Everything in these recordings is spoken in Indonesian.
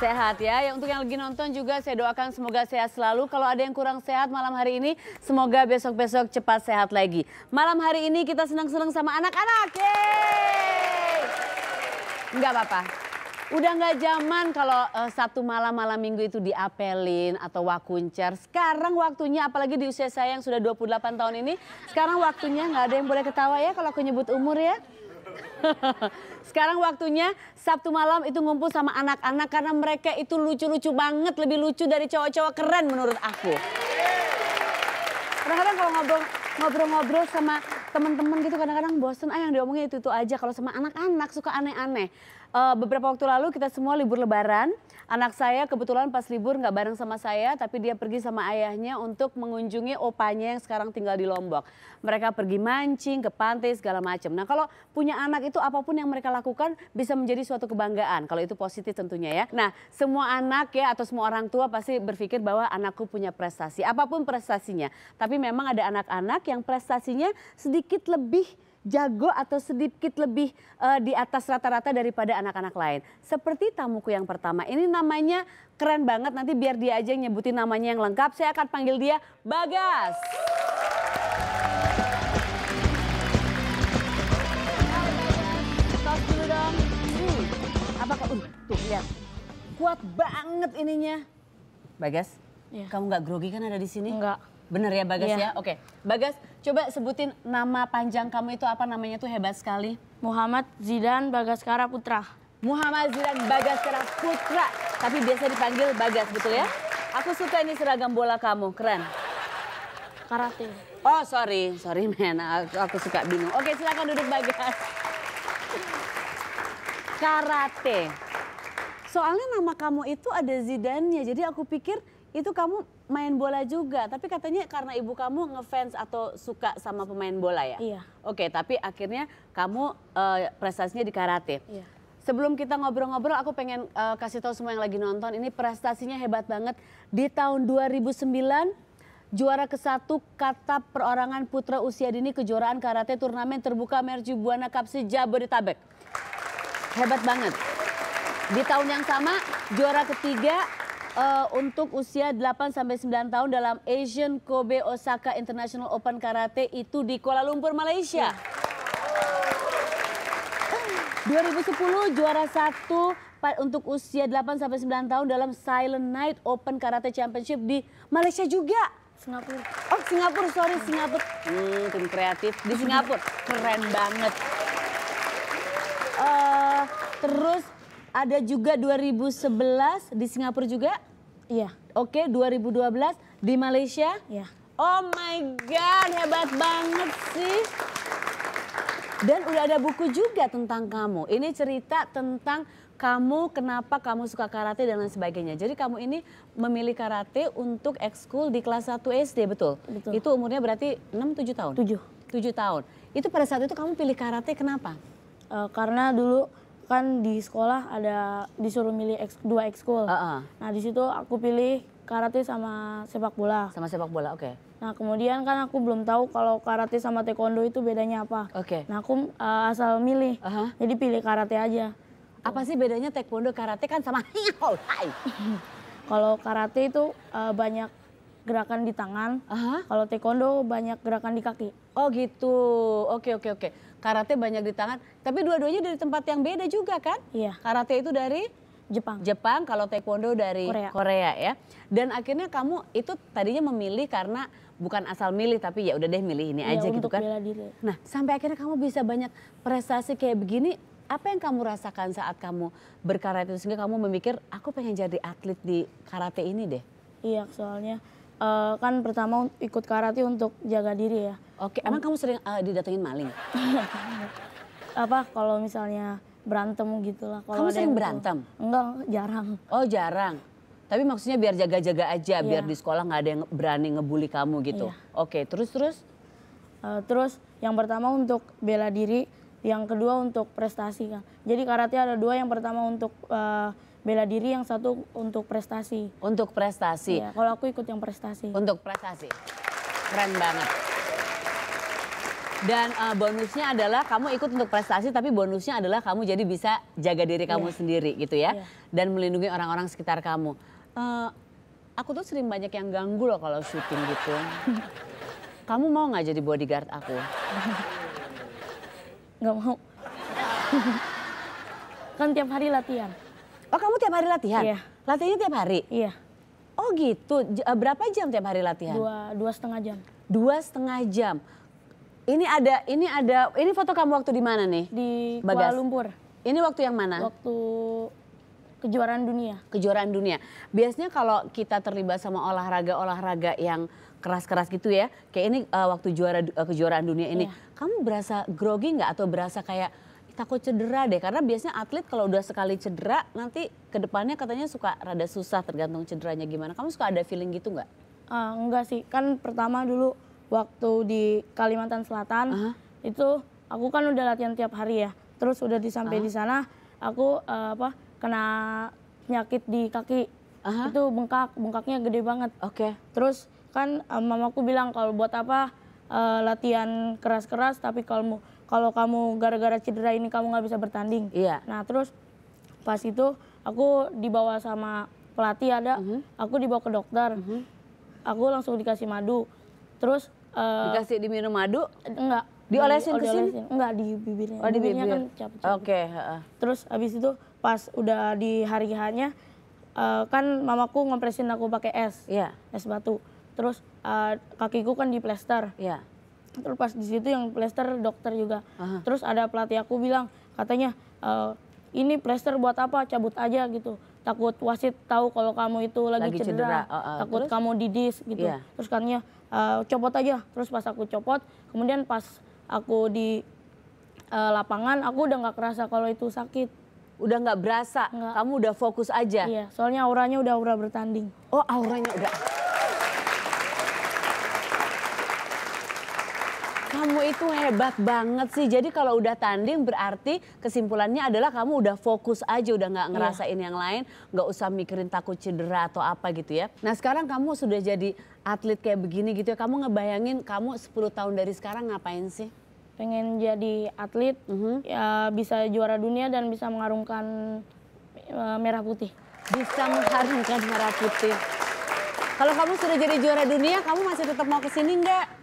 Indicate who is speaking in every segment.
Speaker 1: sehat ya. ya Untuk yang lagi nonton juga saya doakan semoga sehat selalu. Kalau ada yang kurang sehat malam hari ini, semoga besok-besok cepat sehat lagi. Malam hari ini kita senang-senang sama anak-anak. Enggak apa-apa. Udah nggak zaman kalau uh, eh, Sabtu malam, malam minggu itu diapelin atau wakuncer. Sekarang waktunya, apalagi di usia saya yang sudah 28 tahun ini, sekarang waktunya nggak ada yang boleh ketawa ya kalau aku nyebut umur ya. Sekarang waktunya Sabtu malam itu ngumpul sama anak-anak karena mereka itu lucu-lucu banget, lebih lucu dari cowok-cowok keren menurut aku. Kadang-kadang kalau ngobrol ngobrol-ngobrol sama teman-teman gitu kadang-kadang bosen ah yang diomongin itu itu aja kalau sama anak-anak suka aneh-aneh uh, beberapa waktu lalu kita semua libur lebaran. Anak saya kebetulan pas libur nggak bareng sama saya, tapi dia pergi sama ayahnya untuk mengunjungi opanya yang sekarang tinggal di Lombok. Mereka pergi mancing, ke pantai, segala macam. Nah kalau punya anak itu apapun yang mereka lakukan bisa menjadi suatu kebanggaan. Kalau itu positif tentunya ya. Nah semua anak ya atau semua orang tua pasti berpikir bahwa anakku punya prestasi. Apapun prestasinya. Tapi memang ada anak-anak yang prestasinya sedikit lebih jago atau sedikit lebih uh, di atas rata-rata daripada anak-anak lain. Seperti tamuku yang pertama, ini namanya keren banget. Nanti biar dia aja yang nyebutin namanya yang lengkap. Saya akan panggil dia Bagas. dong. Uh, Apakah, uh, tuh lihat. Kuat banget ininya. Bagas, ya. kamu nggak grogi kan ada di sini? Enggak. Bener ya Bagas yeah. ya? Oke. Okay. Bagas, coba sebutin nama panjang kamu itu apa namanya tuh hebat sekali.
Speaker 2: Muhammad Zidan Bagaskara Putra. Muhammad Zidan Bagaskara Putra. Tapi biasa dipanggil Bagas, betul ya? Aku suka ini seragam bola kamu, keren.
Speaker 1: Karate. Oh sorry, sorry men, aku, aku suka bingung. Oke silakan duduk Bagas. Karate. Soalnya nama kamu itu ada Zidannya, jadi aku pikir itu kamu main bola juga, tapi katanya karena ibu kamu ngefans atau suka sama pemain bola ya? Iya. Oke, tapi akhirnya kamu uh, prestasinya di karate. Iya. Sebelum kita ngobrol-ngobrol, aku pengen uh, kasih tahu semua yang lagi nonton, ini prestasinya hebat banget. Di tahun 2009, juara ke-1 kata perorangan putra usia dini kejuaraan karate turnamen terbuka Merju Buana Cup Jabodetabek. Hebat banget. Di tahun yang sama, juara ketiga uh, untuk usia 8 sampai 9 tahun dalam Asian Kobe Osaka International Open Karate itu di Kuala Lumpur, Malaysia. Yeah. 2010 juara satu untuk usia 8 sampai 9 tahun dalam Silent Night Open Karate Championship di Malaysia juga. Singapura. Oh, Singapura, sorry Singapura. Hmm, tim kreatif di Singapura. Keren banget. Uh, terus ada juga 2011 di Singapura juga? Iya. Oke, 2012 di Malaysia? Iya. Oh my God, hebat banget sih. Dan udah ada buku juga tentang kamu. Ini cerita tentang kamu kenapa kamu suka karate dan lain sebagainya. Jadi kamu ini memilih karate untuk ekskul di kelas 1 SD, betul? Betul. Itu umurnya berarti 6 7 tahun. 7. 7 tahun. Itu pada saat itu kamu pilih karate kenapa?
Speaker 2: Uh, karena dulu kan di sekolah ada disuruh milih ex, dua ekskul. Uh -uh. Nah di situ aku pilih karate sama sepak bola. Sama sepak bola, oke. Okay. Nah kemudian kan aku belum tahu kalau karate sama taekwondo itu bedanya apa. Oke. Okay. Nah aku uh, asal milih, uh -huh. jadi pilih karate aja. Apa sih bedanya taekwondo karate kan sama kalau karate itu uh, banyak gerakan di tangan. Kalau taekwondo banyak gerakan di kaki. Oh gitu. Oke oke oke. Karate banyak di tangan.
Speaker 1: Tapi dua-duanya dari tempat yang beda juga kan? Iya. Karate itu dari Jepang. Jepang. Kalau taekwondo dari Korea. Korea ya. Dan akhirnya kamu itu tadinya memilih karena bukan asal milih tapi ya udah deh milih ini iya, aja gitu kan. diri. Nah sampai akhirnya kamu bisa banyak prestasi kayak begini apa yang kamu rasakan saat kamu berkarate itu sehingga kamu memikir aku pengen jadi atlet di karate ini deh?
Speaker 2: Iya, soalnya uh, kan pertama ikut karate untuk jaga diri ya. Oke, emang um, kamu sering uh,
Speaker 1: didatengin maling?
Speaker 2: apa kalau misalnya berantem gitu lah. Kalo kamu sering berantem? Gitu. enggak, jarang. Oh jarang.
Speaker 1: Tapi maksudnya biar jaga-jaga aja, yeah. biar di sekolah nggak ada yang berani ngebully kamu gitu. Yeah.
Speaker 2: Oke, terus-terus? Uh, eh, terus yang pertama untuk bela diri, yang kedua untuk prestasi Jadi karate ada dua, yang pertama untuk uh, bela diri, yang satu untuk prestasi. Untuk prestasi. Iya, kalau aku ikut yang prestasi. Untuk prestasi.
Speaker 1: Keren banget. Dan uh, bonusnya adalah kamu ikut untuk prestasi tapi bonusnya adalah kamu jadi bisa jaga diri kamu yeah. sendiri gitu ya. Yeah. Dan melindungi orang-orang sekitar kamu. Uh, aku tuh sering banyak yang ganggu loh kalau syuting gitu. kamu mau nggak jadi bodyguard aku? Nggak mau. kan tiap hari latihan. Oh kamu tiap hari latihan? Iya. Latihannya tiap hari? Iya. Oh gitu. Eh, berapa jam tiap hari latihan? Dua,
Speaker 2: dua setengah jam.
Speaker 1: Dua setengah jam. Ini ada, ini ada, ini foto kamu waktu di mana nih? Di
Speaker 2: Bagas. Kuala Lumpur.
Speaker 1: Ini waktu yang mana?
Speaker 2: Waktu kejuaraan dunia.
Speaker 1: Kejuaraan dunia. Biasanya kalau kita terlibat sama olahraga-olahraga yang keras-keras gitu ya, kayak ini uh, waktu juara uh, kejuaraan dunia ini, iya. kamu berasa grogi nggak atau berasa kayak takut cedera deh karena biasanya atlet kalau udah sekali cedera nanti kedepannya katanya suka rada susah tergantung cederanya gimana kamu suka ada feeling gitu nggak
Speaker 2: uh, enggak sih kan pertama dulu waktu di Kalimantan Selatan uh -huh. itu aku kan udah latihan tiap hari ya terus udah disampai uh -huh. di sana aku uh, apa kena penyakit di kaki uh -huh. itu bengkak bengkaknya gede banget oke okay. terus kan um, mamaku bilang kalau buat apa uh, latihan keras-keras tapi kalau mau kalau kamu gara-gara cedera ini kamu nggak bisa bertanding. Iya. Nah terus pas itu aku dibawa sama pelatih ada, uh mhm. -huh. aku dibawa ke dokter, uh mhm. -huh. aku langsung dikasih madu, terus uh, dikasih diminum madu? Enggak. Diolesin di, ke oh, sini? Enggak di bibirnya. Oh, di bibirnya kan capek-capek. Oke. Terus habis itu pas udah di hari hanya uh, eh, kan mamaku ngompresin aku pakai es, yeah. es batu. Terus uh, kakiku kan diplester. Yeah terus pas di situ yang plester dokter juga Aha. terus ada pelatih aku bilang katanya e, ini plester buat apa cabut aja gitu takut wasit tahu kalau kamu itu lagi, lagi cedera, cedera. Uh, uh, takut terus? kamu didis gitu yeah. terus katanya e, copot aja terus pas aku copot kemudian pas aku di uh, lapangan aku udah nggak kerasa kalau itu sakit udah nggak berasa Enggak. kamu udah fokus aja iya soalnya auranya udah aura bertanding oh auranya udah
Speaker 1: Kamu itu hebat banget sih. Jadi kalau udah tanding berarti kesimpulannya adalah kamu udah fokus aja, udah nggak iya. ngerasain yeah. yang lain, nggak usah mikirin takut cedera atau apa gitu ya. Nah sekarang kamu sudah jadi atlet kayak begini gitu ya. Kamu
Speaker 2: ngebayangin kamu 10 tahun dari sekarang ngapain sih? Pengen jadi atlet, uh mm-hmm. -huh. ya bisa juara dunia dan bisa mengharumkan uh, merah putih. Bisa mengharumkan merah putih. Kalau kamu sudah jadi juara dunia, kamu masih tetap mau kesini
Speaker 1: nggak?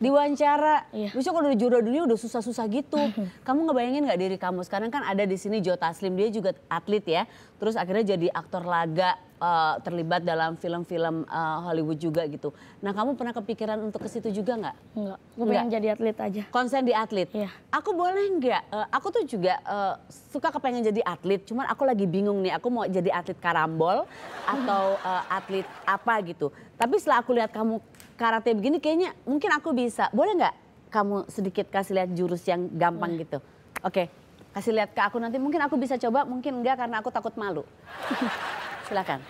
Speaker 1: diwawancara. Iya. Besok kalau udah juara dunia udah susah-susah gitu. Mm-hmm. kamu ngebayangin nggak diri kamu? Sekarang kan ada di sini Jo Taslim, dia juga atlet ya. Terus akhirnya jadi aktor laga, uh, terlibat dalam film-film uh, Hollywood juga gitu. Nah kamu pernah kepikiran untuk ke situ juga nggak? Nggak, gue pengen jadi atlet aja. Konsen di atlet? Iya. Aku boleh nggak? Uh, aku tuh juga uh, suka kepengen jadi atlet, cuman aku lagi bingung nih. Aku mau jadi atlet karambol atau uh, atlet apa gitu. Tapi setelah aku lihat kamu Karate begini kayaknya mungkin aku bisa. Boleh nggak kamu sedikit kasih lihat jurus yang gampang hmm. gitu? Oke, okay. kasih lihat ke aku nanti mungkin aku bisa coba, mungkin enggak karena aku takut malu. Silakan.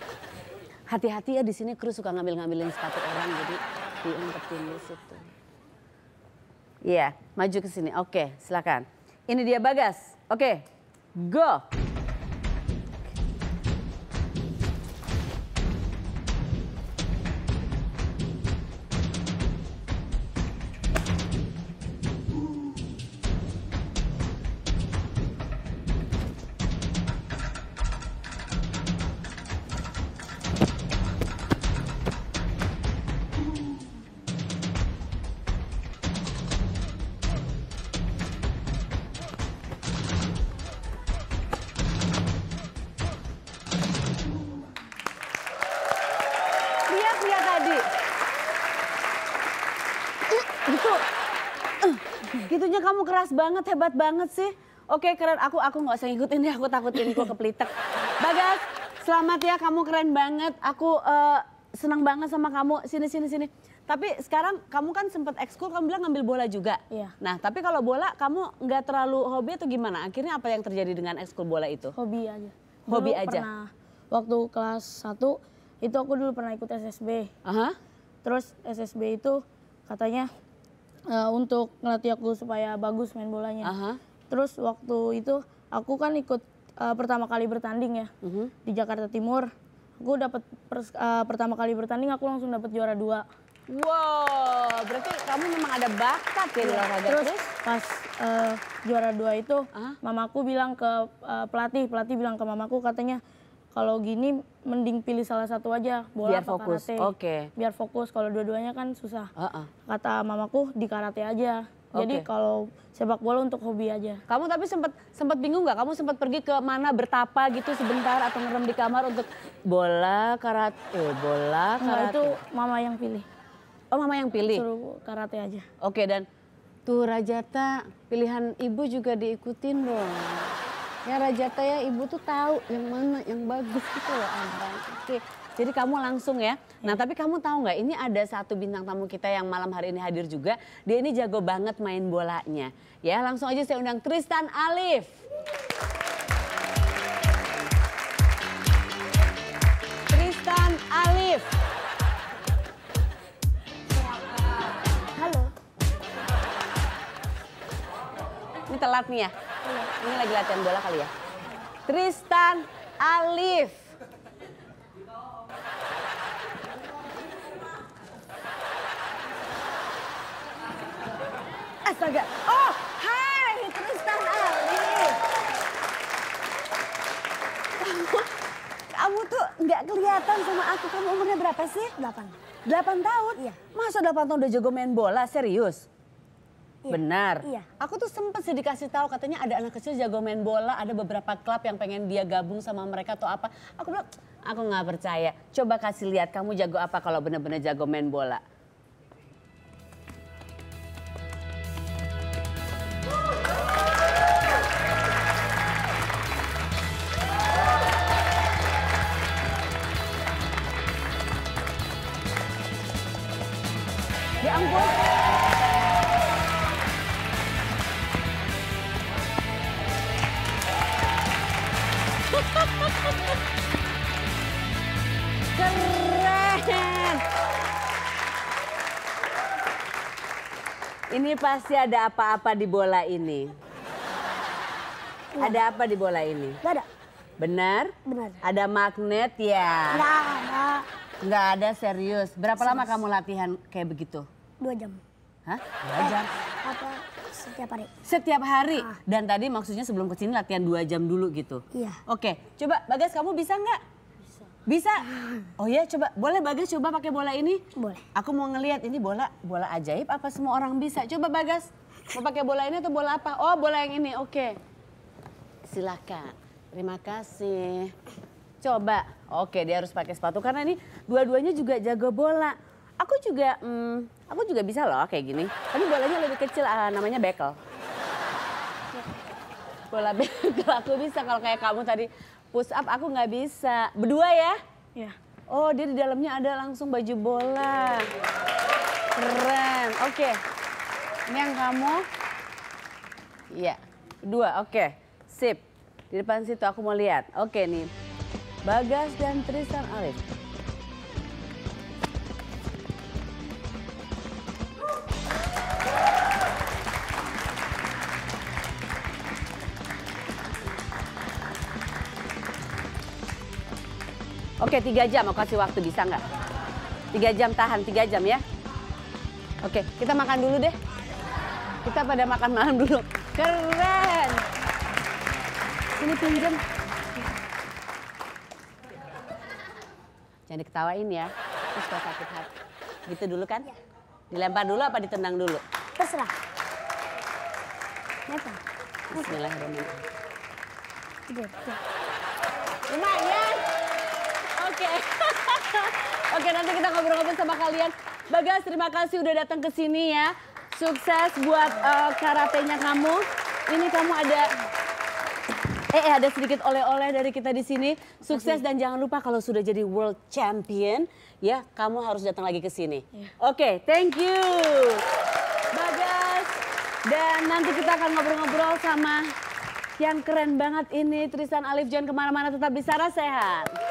Speaker 1: Hati-hati ya di sini kru suka ngambil-ngambilin sepatu orang jadi diumpetin di situ. Iya, yeah, maju ke sini. Oke, okay, silakan. Ini dia Bagas. Oke, okay, go. lihat dia iya tadi? Gitu. Gitunya kamu keras banget, hebat banget sih. Oke keren, aku aku nggak usah ngikutin deh, ya, aku takutin kok kepelitek. Bagas, selamat ya kamu keren banget. Aku uh, senang banget sama kamu. Sini sini sini. Tapi sekarang kamu kan sempat ekskul, kamu bilang ngambil bola juga. Iya. Nah tapi kalau bola kamu nggak terlalu hobi
Speaker 2: atau gimana? Akhirnya
Speaker 1: apa yang terjadi dengan ekskul bola itu?
Speaker 2: Hobi aja. Hobi Dulu aja. Pernah, waktu kelas 1 itu aku dulu pernah ikut SSB. Aha. Terus SSB itu katanya uh, untuk ngelatih aku supaya bagus main bolanya. Aha. Terus waktu itu aku kan ikut uh, pertama kali bertanding ya uh mhm. -huh. di Jakarta Timur. Aku dapat uh, eh, pertama kali bertanding aku langsung dapat juara dua. Wow,
Speaker 1: berarti kamu memang ada
Speaker 2: bakat ya di iya, olahraga terus, Pas uh, juara dua itu, -huh. mamaku bilang ke uh, pelatih, pelatih bilang ke mamaku katanya kalau gini mending pilih salah satu aja bola biar apa fokus. karate. Oke. Okay. Biar fokus kalau dua-duanya kan susah. Uh -uh. Kata mamaku di karate aja. Okay. Jadi kalau sepak bola untuk hobi aja. Kamu tapi sempat sempat bingung nggak? Kamu sempat pergi ke mana bertapa gitu sebentar atau ngerem di kamar untuk
Speaker 1: bola karate, eh, bola karate. Enggak, itu mama yang pilih. Oh mama yang pilih. Suruh karate aja. Oke okay, dan tuh Rajata pilihan ibu juga diikutin dong ya Raja Taya ibu tuh tahu yang mana yang bagus gitu loh Abang. Oke, jadi kamu langsung ya. Nah tapi kamu tahu nggak ini ada satu bintang tamu kita yang malam hari ini hadir juga. Dia ini jago banget main bolanya. Ya langsung aja saya undang Tristan Alif. Tristan Alif. Halo. Ini telat nih ya.
Speaker 2: Ini lagi latihan bola kali ya.
Speaker 1: Tristan Alif. Astaga. Oh, hai Tristan Alif. Kamu, kamu tuh nggak kelihatan sama aku. Kamu umurnya berapa sih? Delapan. Delapan tahun? Iya. Masa delapan tahun udah jago main bola? Serius?
Speaker 2: Iya. Benar. Iya.
Speaker 1: Aku tuh sempat sih dikasih tahu katanya ada anak kecil jago main bola, ada beberapa klub yang pengen dia gabung sama mereka atau apa. Aku bilang, aku nggak percaya. Coba kasih lihat kamu jago apa kalau benar-benar jago main bola. Keren. Ini pasti ada apa-apa di bola ini. Iya. Ada apa di bola ini? Gak ada. Benar? Benar. Ada magnet ya? Gak ada. Gak ada serius. Berapa serius. lama kamu latihan kayak begitu? Dua jam. Hah?
Speaker 2: Belajar. Apa? Setiap hari.
Speaker 1: Setiap hari. Ah. Dan tadi maksudnya sebelum kesini latihan dua jam dulu gitu. Iya. Oke, coba Bagas kamu bisa nggak? Bisa. Oh ya, coba boleh Bagas coba pakai bola ini? Boleh. Aku mau ngelihat ini bola bola ajaib apa semua orang bisa? Coba Bagas mau pakai bola ini atau bola apa? Oh bola yang ini. Oke. Silakan. Terima kasih. Coba. Oke, dia harus pakai sepatu karena ini dua-duanya juga jago bola. Aku juga, hmm, aku juga bisa loh kayak gini. Tapi bolanya lebih kecil, uh, namanya bekel. Bola bekel aku bisa kalau kayak kamu tadi push up aku nggak bisa. Berdua ya? Iya. Oh dia di dalamnya ada langsung baju bola. Keren. Oke. Okay. Ini yang kamu. Iya. Dua. Oke. Okay. Sip. Di depan situ aku mau lihat. Oke okay, nih. Bagas dan Tristan Alif. Oke, tiga jam aku kasih waktu bisa nggak? Tiga jam tahan, tiga jam ya. Oke, kita makan dulu deh. Kita pada makan malam dulu. Keren. Ini pinjam. Jangan diketawain ya. Terus kalau sakit hati. Gitu dulu kan? Iya. Dilempar dulu apa ditendang dulu? Terserah.
Speaker 2: Bismillahirrahmanirrahim.
Speaker 1: Lumayan. Oke, nanti kita ngobrol-ngobrol sama kalian. Bagas, terima kasih udah datang ke sini ya. Sukses buat uh, karatenya kamu. Ini kamu ada Eh, eh ada sedikit oleh-oleh dari kita di sini. Sukses dan jangan lupa kalau sudah jadi world champion, ya kamu harus datang lagi ke sini. Ya. Oke, okay, thank you. Bagas. Dan nanti kita akan ngobrol-ngobrol sama yang keren banget ini Tristan Alif. John kemana-mana, tetap di sana Sehat.